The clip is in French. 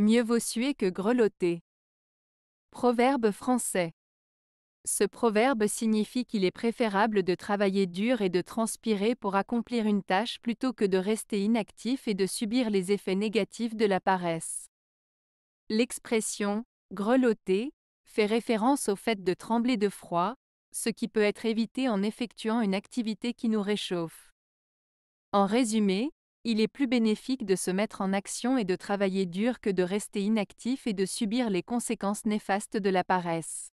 Mieux vaut suer que grelotter. Proverbe français. Ce proverbe signifie qu'il est préférable de travailler dur et de transpirer pour accomplir une tâche plutôt que de rester inactif et de subir les effets négatifs de la paresse. L'expression grelotter fait référence au fait de trembler de froid, ce qui peut être évité en effectuant une activité qui nous réchauffe. En résumé, il est plus bénéfique de se mettre en action et de travailler dur que de rester inactif et de subir les conséquences néfastes de la paresse.